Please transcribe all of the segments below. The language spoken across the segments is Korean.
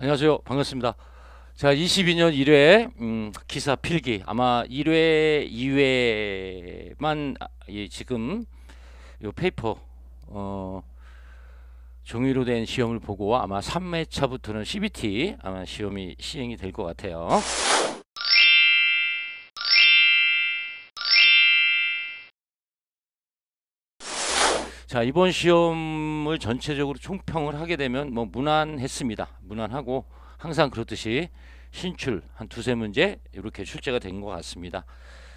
안녕하세요. 반갑습니다. 제가 22년 1회 음, 기사 필기 아마 1회, 2회만 아, 예, 지금 요 페이퍼 어, 종이로 된 시험을 보고 아마 3회차부터는 CBT 아마 시험이 시행이 될 것 같아요. 자 이번 시험을 전체적으로 총평을 하게 되면 뭐 무난했습니다. 무난하고 항상 그렇듯이 신출 한 두세 문제 이렇게 출제가 된 것 같습니다.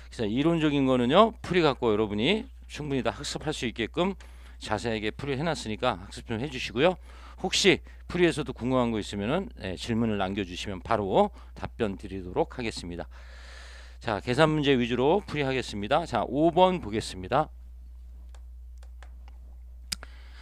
그래서 이론적인 거는요 풀이 갖고 여러분이 충분히 다 학습할 수 있게끔 자세하게 풀이 해놨으니까 학습 좀 해주시고요. 혹시 풀이에서도 궁금한 거 있으면은 예, 질문을 남겨주시면 바로 답변 드리도록 하겠습니다. 자 계산 문제 위주로 풀이하겠습니다. 자 5번 보겠습니다.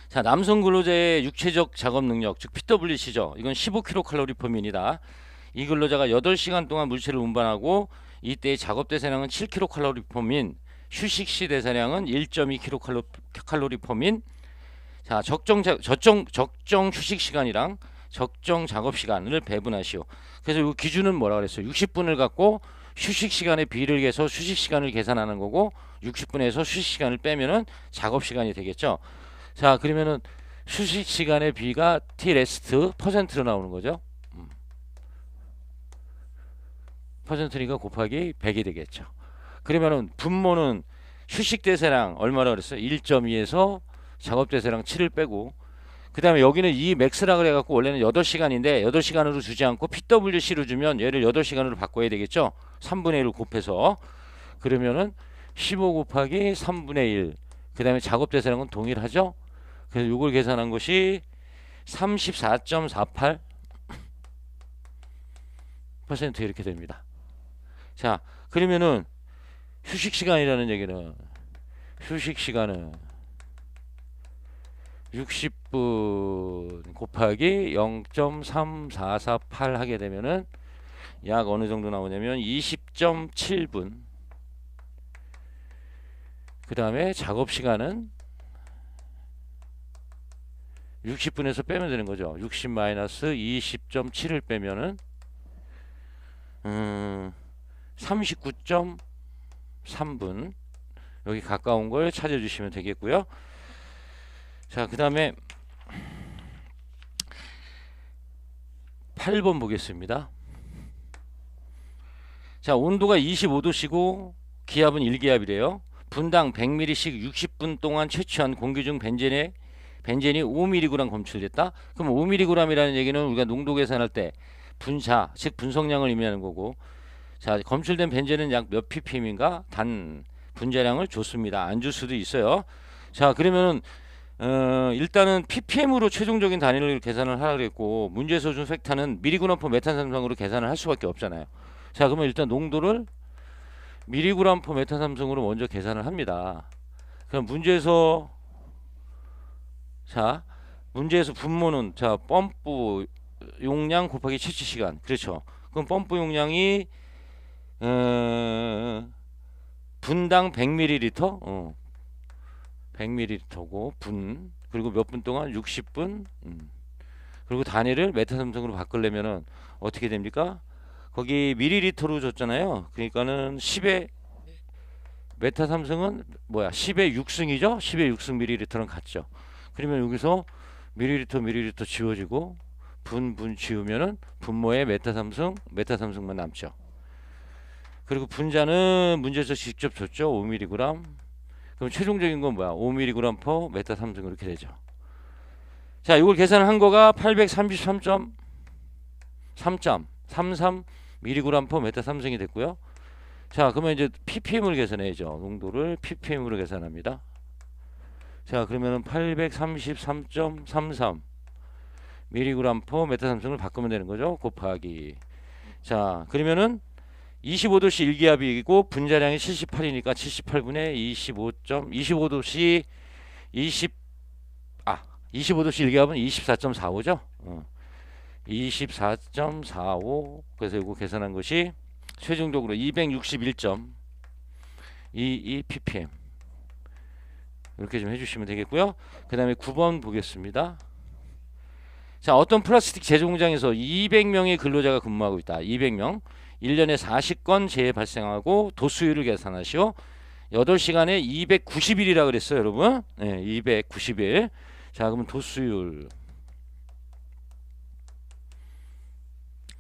자, 남성 근로자의 육체적 작업 능력, 즉 PWC죠. 이건 15kcal p e 입니다이 근로자가 8시간 동안 물체를 운반하고 이때의 작업 대사량은 7kcal p e 인 휴식 시 대사량은 1.2kcal per m 자, 적정 자, 적정 적정 휴식 시간이랑 적정 작업 시간을 배분하시오. 그래서 이 기준은 뭐라 그랬어요? 60분을 갖고 휴식 시간의 비를 계서 휴식 시간을 계산하는 거고 60분에서 휴식 시간을 빼면은 작업 시간이 되겠죠. 자 그러면은 휴식 시간의 B가 T 레스트 퍼센트로 나오는 거죠. 음. 퍼센트니까 곱하기 100이 되겠죠. 그러면은 분모는 휴식 대세랑 얼마라 그랬어요? 1.2에서 작업 대세랑 7을 빼고 그 다음에 여기는 이 맥스라 그래갖고 원래는 8시간인데 8시간으로 주지 않고 PWC로 주면 얘를 8시간으로 바꿔야 되겠죠 3분의 1을 곱해서 그러면은 15 곱하기 3분의 1 그 다음에 작업 대사랑은 동일하죠 그래서 이걸 계산한 것이 34.48% 이렇게 됩니다. 자, 그러면은 휴식 시간이라는 얘기는 휴식 시간은 60분 곱하기 0.3448 하게 되면은 약 어느 정도 나오냐면 20.7분 그 다음에 작업 시간은 60분에서 빼면 되는 거죠. 60 마이너스 20.7을 빼면은 음, 39.3분 여기 가까운 걸 찾아주시면 되겠고요. 자, 그 다음에 8번 보겠습니다. 자, 온도가 25도시고 기압은 1기압이래요. 분당 100ml씩 60분 동안 채취한 공기 중 벤젠의 벤젠이 5mg 검출됐다. 그럼 5mg이라는 얘기는 우리가 농도 계산할 때 분자, 즉 분석량을 의미하는 거고 자, 검출된 벤젠은 약 몇 ppm인가? 단 분자량을 줬습니다. 안 줄 수도 있어요. 자, 그러면은 어, 일단은 ppm으로 최종적인 단위를 계산을 하라 그랬고 문제에서 준 팩타는 미리그램 퍼 메탄삼성으로 계산을 할 수밖에 없잖아요. 자, 그러면 일단 농도를 미리그램 퍼 메탄삼성으로 먼저 계산을 합니다. 그럼 문제에서 자 문제에서 분모는 자 펌프 용량 곱하기 채취 시간 그렇죠 그럼 펌프 용량이 어, 분당 100ml 어, 100ml고 분 그리고 몇 분 동안 60분 음. 그리고 단위를 메타삼성으로 바꾸려면 어떻게 됩니까 거기 밀리리터로 줬잖아요 그러니까는 10에 메타삼성은 뭐야 10에 6승이죠 10에 6승 밀리리터는 같죠 그러면 여기서 밀리리터 밀리리터 지워지고 분분 지우면은 분모에 메타삼성 메타삼성만 남죠. 그리고 분자는 문제에서 직접 줬죠. 5mg. 그럼 최종적인 건 뭐야? 5mg 퍼 메타삼성 이렇게 되죠. 자, 이걸 계산한 거가 8 3 3 3.33mg 퍼 메타삼성이 됐고요. 자, 그러면 이제 ppm을 계산해야죠. 농도를 ppm으로 계산합니다. 자 그러면은 833.33 미리그램 퍼 메타 삼성을 바꾸면 되는 거죠 곱하기 자 그러면은 25도씨 일기압이고 분자량이 78이니까 78분의 25. 25도씨 20 아, 25도씨 1기압은 24.45죠. 어. 24.45 그래서 이거 계산한 것이 최종적으로 261.22 ppm 이렇게 좀 해주시면 되겠고요. 그 다음에 9번 보겠습니다. 자 어떤 플라스틱 제조공장에서 200명의 근로자가 근무하고 있다. 200명 1년에 40건 재해 발생하고 도수율을 계산하시오. 8시간에 290일이라 그랬어요 여러분. 네, 예, 290일. 자 그러면 도수율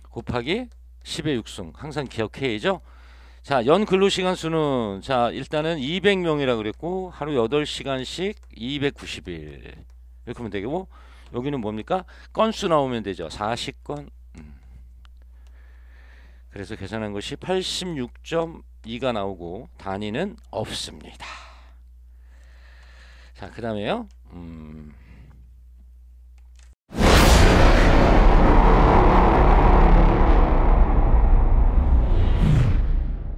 곱하기 10의 6승 항상 기억해야죠. 자, 연 근로 시간 수는 자, 일단은 200명이라 그랬고 하루 8시간씩 290일. 이렇게 하면 되고 여기는 뭡니까? 건수 나오면 되죠. 40건. 음. 그래서 계산한 것이 86.2가 나오고 단위는 없습니다. 자, 그다음에요. 음.